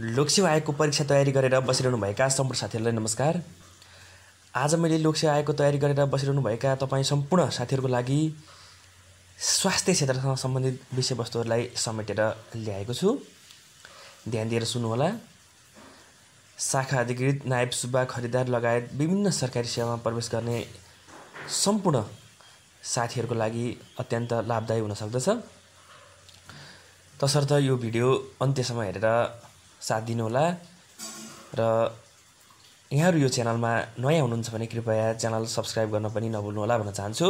लोकसेवा आयोगको परीक्षा तयारी गरेर बसिरहनुभएका सम्पूर्ण साथीहरूलाई नमस्कार आज मैले लोकसेवा आयोगको तयारी गरेर बसिरहनुभएका तपाईँ सम्पूर्ण साथीहरूको लागि स्वास्थ्य क्षेत्रसँग सम्बन्धित विषयवस्तुहरूलाई समेटेर ल्याएको छु ध्यान दिएर सुन्नुहोला शाखा अधिकृत नायब सुब्बा खरिदार लगायत विभिन्न सरकारी सेवामा प्रवेश गर्ने सम्पूर्ण साथीहरूको लागि अत्यन्त लाभदायी हुन सक्दछ तसर्थ यो भिडियो अन्त्यसम्म हेरेर साथ दिनुहोला र यहाँहरू यो च्यानलमा नयाँ हुनुहुन्छ भने कृपया च्यानल सब्सक्राइब गर्न पनि नभुल्नुहोला भन्न चाहन्छु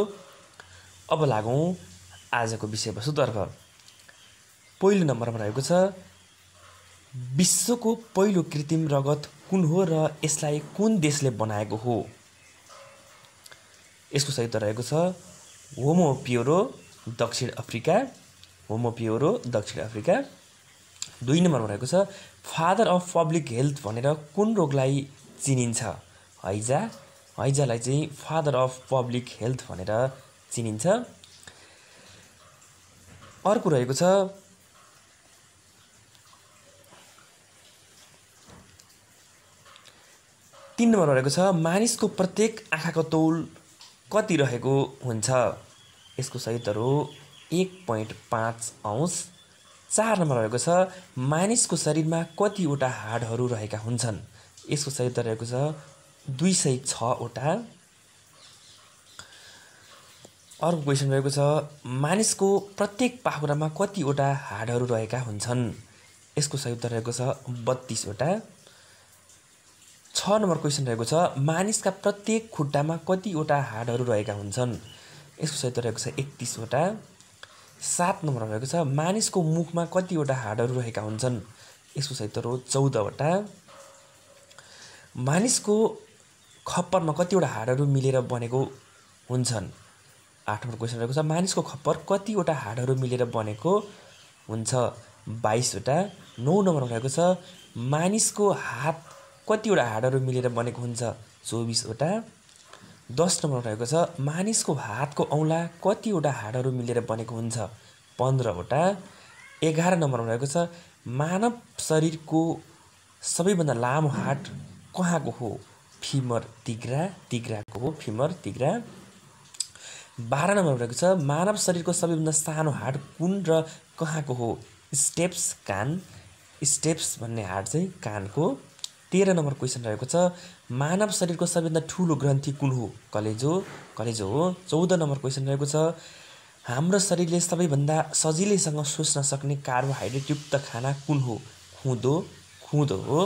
अब लागौँ आजको विषयवस्तुतर्फ पहिलो नम्बरमा रहेको छ विश्वको पहिलो कृत्रिम रगत कुन हो र यसलाई कुन देशले बनाएको हो यसको सही सहित रहेको छ होमोपियोरो दक्षिण अफ्रिका होमोपियोरो दक्षिण अफ्रिका दुई नम्बरमा रहेको छ फादर अफ पब्लिक हेल्थ भनेर कुन रोगलाई चिनिन्छ हैजा हैजालाई चाहिँ फादर अफ पब्लिक हेल्थ भनेर चिनिन्छ अर्को रहेको छ तिन नम्बर रहेको छ मानिसको प्रत्येक आँखाको तौल कति रहेको हुन्छ यसको सहितहरू एक पोइन्ट पाँच अंश चार नम्बर रहेको छ मानिसको शरीरमा कतिवटा हाडहरू रहेका हुन्छन् यसको सही उत्तर रहेको छ दुई सय छवटा अर्को क्वेसन रहेको छ मानिसको प्रत्येक पाखुरामा कतिवटा हाडहरू रहेका हुन्छन् यसको सही उत्तर रहेको छ बत्तिसवटा छ नम्बर क्वेसन रहेको छ मानिसका प्रत्येक खुट्टामा कतिवटा हाडहरू रहेका हुन्छन् यसको सही उत्तर रहेको छ एकतिसवटा सात नम्बर रहेको छ मानिसको मुखमा कतिवटा हाडहरू रहेका हुन्छन् यसको सही उत्तर हो चौधवटा मानिसको खप्परमा कतिवटा हाडहरू मिलेर बनेको हुन्छन् आठ नम्बर क्वेसन रहेको छ मानिसको खप्पर कतिवटा हाडहरू मिलेर बनेको हुन्छ बाइसवटा नौ नम्बर रहेको छ मानिसको हात कतिवटा हाडहरू मिलेर बनेको हुन्छ चौबिसवटा दस नम्बर रहेको छ मानिसको हातको औँला कतिवटा हाडहरू मिलेर बनेको हुन्छ पन्ध्रवटा एघार नम्बरमा रहेको छ मानव शरीरको सबैभन्दा लामो हाट कहाँको हो फिमर तिग्रा तिग्राको हो फिमर तिग्रा बाह्र नम्बरमा रहेको छ मानव शरीरको सबैभन्दा सानो हाट कुन र कहाँको हो स्टेप्स कान स्टेप्स भन्ने हाट चाहिँ कानको तेह्र नम्बर क्वेसन रहेको छ मानव शरीरको सबैभन्दा ठुलो ग्रन्थि कुन हो कलेजो कलेजो हो चौध नम्बर क्वेसन रहेको छ हाम्रो शरीरले सबैभन्दा सजिलैसँग सोच्न सक्ने कार्बोहाइड्रेटयुक्त खाना कुन हो खुँदो खुँदो हो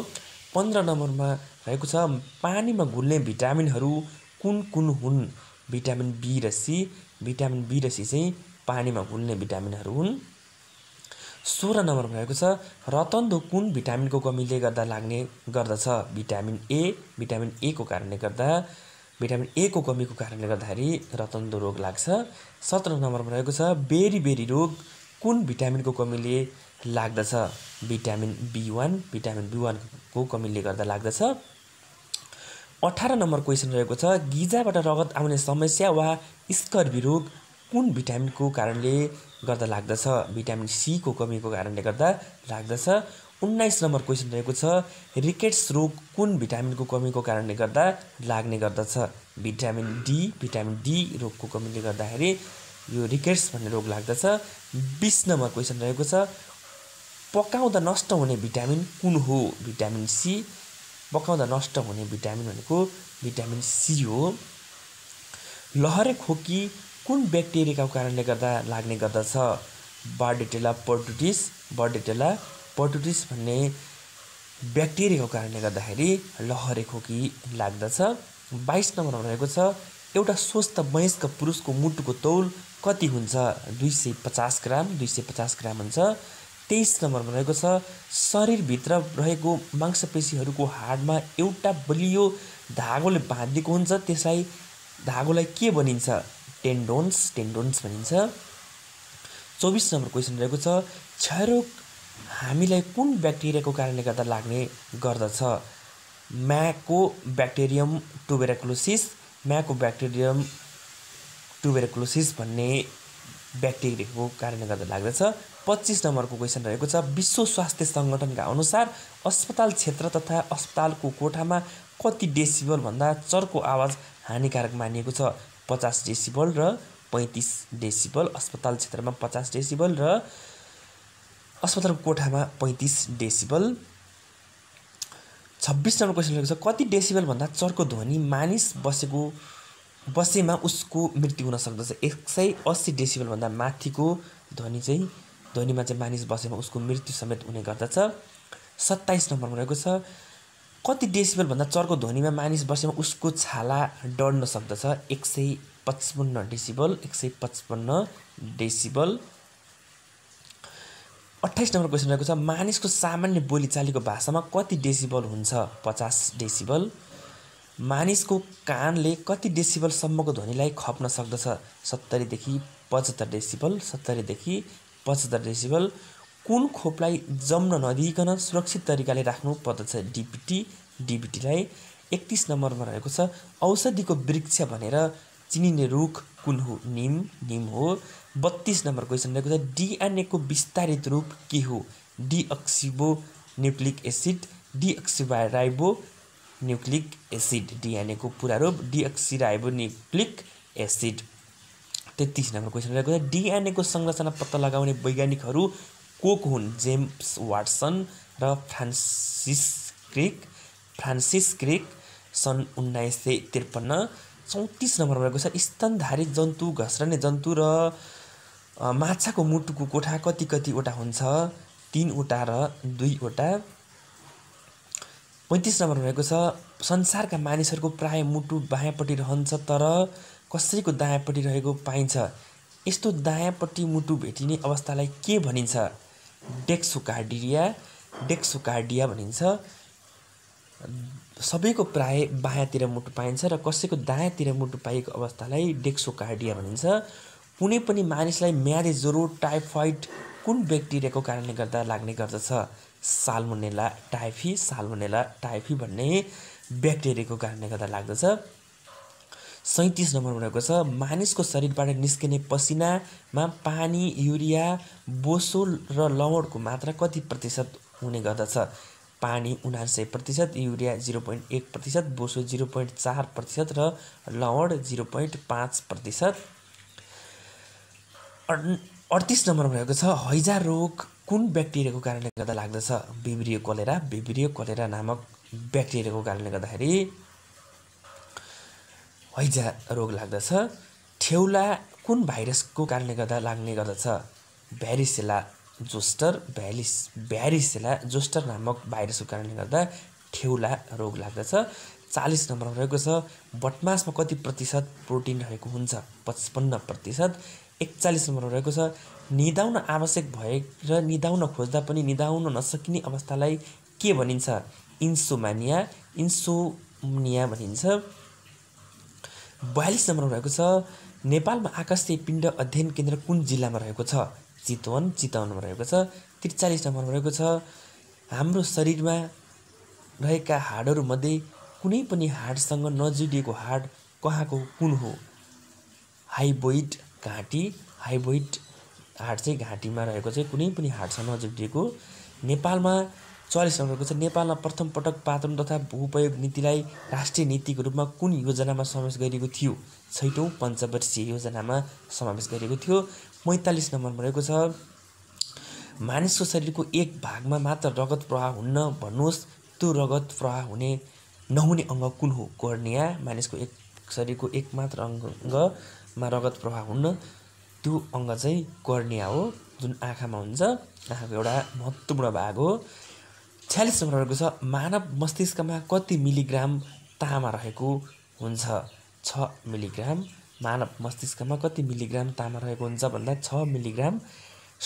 पन्ध्र नम्बरमा रहेको छ पानीमा घुल्ने भिटामिनहरू कुन कुन हुन् भिटामिन बी र सी भिटामिन बी र सी चाहिँ पानीमा घुल्ने भिटामिनहरू हुन् सोह्र नम्बरमा भएको छ रतन्दो कुन भिटामिनको कमीले गर्दा लाग्ने गर्दछ भिटामिन ए भिटामिन ए को कारणले गर्दा भिटामिन ए को कमीको कारणले गर्दाखेरि रतन्दो रोग लाग्छ सत्र नम्बरमा भएको छ बेरी बेरी रोग कुन भिटामिनको कमीले लाग्दछ vitamin B one vitamin B वानको कमीले गर्दा लाग्दछ अठार नम्बर क्वेसन रहेको छ गिजाबाट रगत आउने समस्या वा स्कर्बी रोग कुन भिटामिनको कारणले गर्दा लाग्दछ भिटामिन सीको कमीको कारणले गर्दा लाग्दछ उन्नाइस नम्बर क्वेसन रहेको छ रिकेट्स रोग कुन भिटामिनको कमीको कारणले गर्दा लाग्ने गर्दछ भिटामिन डी भिटामिन डी रोगको कमीले गर्दाखेरि यो रिकेट्स भन्ने रोग लाग्दछ बिस नम्बर क्वेसन रहेको छ पकाउँदा नष्ट हुने भिटामिन कुन हो भिटामिन सी पकाउँदा नष्ट हुने भिटामिन भनेको भिटामिन सी हो लहरे खोकी कुन ब्याक्टेरियाको कारणले गर्दा लाग्ने गर्दछ बर्डेटेला पर्टुटिस बर्डेटेला पर्टुटिस भन्ने ब्याक्टेरियाको कारणले गर्दाखेरि लहरे खोकी लाग्दछ बाइस नम्बरमा रहेको छ एउटा स्वस्थ वयस्क पुरुषको मुटुको तौल कति हुन्छ दुई सय पचास ग्राम दुई सय पचास ग्राम हुन्छ तेइस नम्बरमा रहेको छ शरीरभित्र रहेको मांसपेशीहरूको हाडमा एउटा बलियो धागोले बाँधिएको हुन्छ त्यसलाई धागोलाई के भनिन्छ टेन्डोन्स टेन्डोन्स भनिन्छ चौबिस नम्बर क्वेसन रहेको छ क्षयरोग हामीलाई कुन ब्याक्टेरियाको कारणले गर्दा लाग्ने गर्दछ म्याको ब्याक्टेरियम टुबेराक्लोसिस म्याको ब्याक्टेरियम टुबेराक्लोसिस भन्ने ब्याक्टेरियाको कारणले गर्दा लाग्दछ पच्चिस नम्बरको क्वेसन रहेको छ विश्व स्वास्थ्य सङ्गठनका अनुसार अस्पताल क्षेत्र तथा अस्पतालको कोठामा कति डेसिबलभन्दा चर्को आवाज हानिकारक मानिएको छ पचास डेसिबल र पैँतिस डेसिबल अस्पताल क्षेत्रमा पचास डेसिबल र अस्पतालको कोठामा पैँतिस डेसिबल छब्बिस नम्बर क्वेसन लेखेको छ कति डेसिबलभन्दा चर्को ध्वनि मानिस बसेको बसेमा उसको मृत्यु हुन सक्दछ एक सय अस्सी डेसिबलभन्दा माथिको ध्वनि चाहिँ ध्वनिमा चाहिँ मानिस बसेमा उसको मृत्यु समेत हुने गर्दछ सत्ताइस नम्बरमा रहेको छ कति डेसिबलभन्दा चर्को ध्वनिमा मानिस बसेमा उसको छाला डढ्न सक्दछ एक सय पचपन्न डेसिबल एक सय पचपन्न डेसिबल अट्ठाइस नम्बर क्वेसन रहेको छ मानिसको सामान्य बोलीचालीको भाषामा कति डेसिबल हुन्छ पचास डेसिबल मानिसको कानले कति डेसिबलसम्मको ध्वनिलाई खप्न सक्दछ सत्तरीदेखि पचहत्तर डेसिबल सत्तरीदेखि पचहत्तर डेसिबल कुन खोपलाई जम्न नदिइकन सुरक्षित तरिकाले राख्नु पर्दछ डिबिटी डिबिटीलाई एकतिस नम्बरमा रहेको छ औषधिको वृक्ष भनेर चिनिने रुख कुन हो निम निम हो बत्तिस नम्बर क्वेसन रहेको छ डिएनएको विस्तारित रूप के हो deoxyribonucleic acid deoxyribonucleic acid डिएनएको पुरा रूप डिअक्सिराइबो न्युक्लिक एसिड तेत्तिस नम्बर क्वेसन रहेको छ डिएनएको संरचना पत्ता लगाउने वैज्ञानिकहरू कोक हुन् जेम्स वाटसन र फ्रान्सिस क्रिक फ्रान्सिस क्रिक सन् उन्नाइस सय त्रिपन्न चौतिस नम्बरमा रहेको छ स्तनधारी जन्तु घस्रने जन्तु र माछाको मुटुको कोठा कति कतिवटा हुन्छ तिनवटा र दुईवटा पैँतिस नम्बरमा रहेको छ संसारका मानिसहरूको प्राय मुटु बायाँपट्टि रहन्छ तर कसैको दायाँपट्टि रहेको पाइन्छ यस्तो दायाँपट्टि मुटु भेटिने अवस्थालाई के भनिन्छ डेक्सुकार्डिया डेक्सुकार्डिया भनिन्छ सबैको प्राय बायाँतिर मुटु पाइन्छ र कसैको दायाँतिर मुटु पाइएको अवस्थालाई डेक्सोकार्डिया भनिन्छ कुनै पनि मानिसलाई म्यारे ज्वरो टाइफाइड कुन ब्याक्टेरियाको कारणले गर्दा लाग्ने गर्दछ साल्मोनेला टाइफी साल्मोनेला टाइफी भन्ने ब्याक्टेरियाको कारणले गर्दा लाग्दछ सैँतिस नम्बर भनेको छ मानिसको शरीरबाट निस्किने पसिनामा पानी युरिया बोसो र लवणको मात्रा कति प्रतिशत हुने गर्दछ पानी उनान्सय प्रतिशत युरिया जिरो पोइन्ट एक प्रतिशत बोसो जिरो पोइन्ट चार प्रतिशत र लवण जिरो पोइन्ट पाँच प्रतिशत अडतिस नम्बरमा भनेको छ हैजा रोग कुन ब्याक्टेरियाको कारणले गर्दा लाग्दछ बिब्रियो कलेरा बिब्रियो कलेरा नामक ब्याक्टेरियाको कारणले गर्दाखेरि हैजा रोग लाग्दछ ठेउला कुन भाइरसको कारणले गर्दा लाग्ने गर्दछ भ्यारिसेला जोस्टर भ्यालिस भ्यारिसेला जोस्टर नामक भाइरसको कारणले गर्दा ठेउला रोग लाग्दछ चालिस नम्बरमा रहेको छ बटमासमा कति प्रतिशत प्रोटिन रहेको हुन्छ पचपन्न प्रतिशत एकचालिस नम्बरमा रहेको छ निदाउन आवश्यक भए र निदाउन खोज्दा पनि निदाउन नसकिने अवस्थालाई के भनिन्छ इन्सोमानिया इन्सोमनिया भनिन्छ बयालिस नम्बरमा रहेको छ नेपालमा आकाशीय पिण्ड अध्ययन केन्द्र कुन जिल्लामा रहेको छ चितवन चितवनमा रहेको छ त्रिचालिस नम्बरमा रहेको छ हाम्रो शरीरमा रहेका हाडहरूमध्ये कुनै पनि हाडसँग नजुडिएको हाड कहाँको कुन हो हाइबोइड घाँटी हाइबोइड हाड चाहिँ घाँटीमा रहेको चाहिँ कुनै पनि हाडसँग नजुडिएको नेपालमा चालिस नम्बरको छ नेपालमा प्रथम पटक पात्रम तथा भूपयोग नीतिलाई राष्ट्रिय नीतिको रूपमा कुन योजनामा समावेश गरिएको थियो छैटौँ पञ्चवर्षीय योजनामा समावेश गरिएको थियो पैँतालिस नम्बर रहेको छ मानिसको शरीरको एक भागमा मात्र रगत प्रवाह हुन्न भन्नुहोस् त्यो रगत प्रवाह हुने नहुने अङ्ग कुन हो कर्णिया मानिसको एक शरीरको एक मात्र अङ्गमा रगत प्रवाह हुन्न त्यो अङ्ग चाहिँ कर्णिया हो जुन आँखामा हुन्छ आँखाको एउटा महत्त्वपूर्ण भाग हो छ्यालिस नम्बर रहेको छ मानव मस्तिष्कमा कति मिलिग्राम तामा रहेको हुन्छ छ मिलिग्राम मानव मस्तिष्कमा कति मिलिग्राम तामा रहेको हुन्छ भन्दा छ मिलिग्राम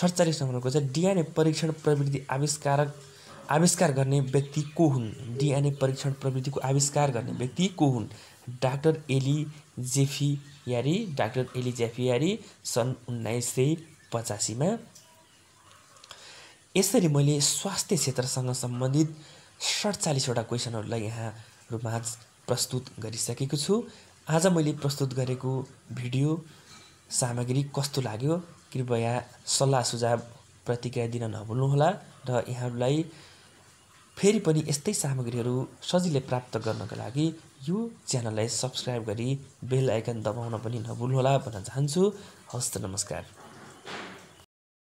सडचालिस नम्बरको छ डिएनए परीक्षण प्रविधि आविष्कारक आविष्कार गर्ने व्यक्ति को हुन् डिएनए परीक्षण प्रविधिको आविष्कार गर्ने व्यक्ति को हुन् डाक्टर एली जेफियारी डाक्टर एली जेफियारी सन् उन्नाइस सय पचासीमा यसरी मैले स्वास्थ्य क्षेत्रसँग सम्बन्धित सडचालिसवटा क्वेसनहरूलाई यहाँ रूपमा प्रस्तुत गरिसकेको छु आज मैले प्रस्तुत गरेको भिडियो सामग्री कस्तो लाग्यो कृपया सल्लाह सुझाव प्रतिक्रिया दिन नभुल्नुहोला र यहाँहरूलाई फेरि पनि यस्तै सामग्रीहरू सजिलै प्राप्त गर्नको लागि यो च्यानललाई सब्सक्राइब गरी बेल आइकन दबाउन पनि नभुल्नुहोला भन्न चाहन्छु हस्त नमस्कार